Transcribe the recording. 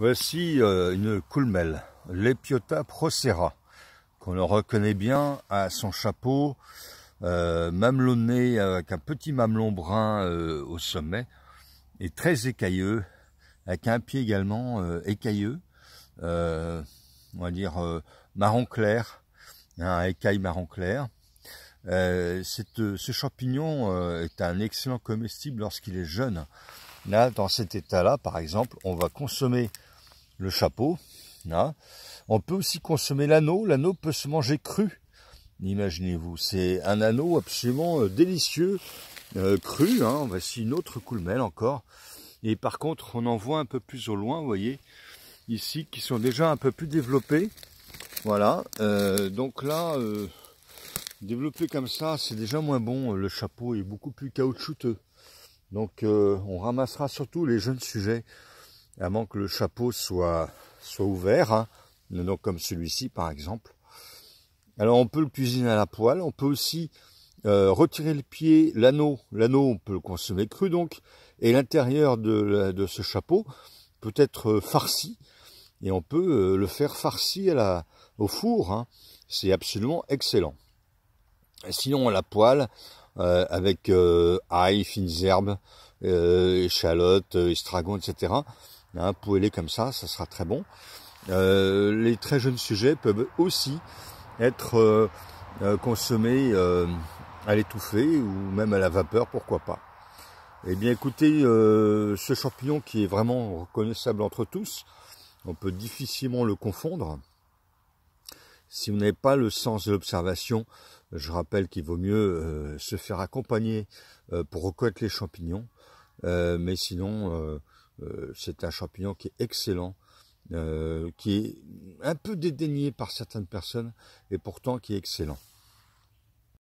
Voici euh, une coulmelle, l'Epiota procera, qu'on reconnaît bien à son chapeau euh, mamelonné avec un petit mamelon brun euh, au sommet et très écailleux, avec un pied également écailleux, on va dire marron clair, hein, un écaille marron clair. ce champignon est un excellent comestible lorsqu'il est jeune. Là, dans cet état-là, par exemple, on va consommer le chapeau. là hein. On peut aussi consommer l'anneau. L'anneau peut se manger cru. Imaginez-vous, c'est un anneau absolument euh, délicieux, euh, cru. Hein. Voici une autre coulmelle encore. Et par contre, on en voit un peu plus au loin, vous voyez, ici, qui sont déjà un peu plus développés. Voilà, euh, donc là, développé comme ça, c'est déjà moins bon. Le chapeau est beaucoup plus caoutchouteux. Donc on ramassera surtout les jeunes sujets avant que le chapeau soit, soit ouvert, hein. comme celui-ci par exemple. Alors on peut le cuisiner à la poêle, on peut aussi euh, retirer le pied, l'anneau, l'anneau on peut le consommer cru donc, et l'intérieur de, ce chapeau peut être euh, farci, et on peut euh, le faire farci au four, hein. c'est absolument excellent. Sinon à la poêle, euh, avec euh, ail, fines herbes, euh, échalotes, euh, estragon, etc. Hein, poêlé comme ça, ça sera très bon. Euh, les très jeunes sujets peuvent aussi être consommés à l'étouffée ou même à la vapeur, pourquoi pas. Eh bien écoutez, ce champignon qui est vraiment reconnaissable entre tous, on peut difficilement le confondre. Si vous n'avez pas le sens de l'observation, je rappelle qu'il vaut mieux euh, se faire accompagner euh, pour reconnaître les champignons. Euh, mais sinon, c'est un champignon qui est excellent, qui est un peu dédaigné par certaines personnes et pourtant qui est excellent.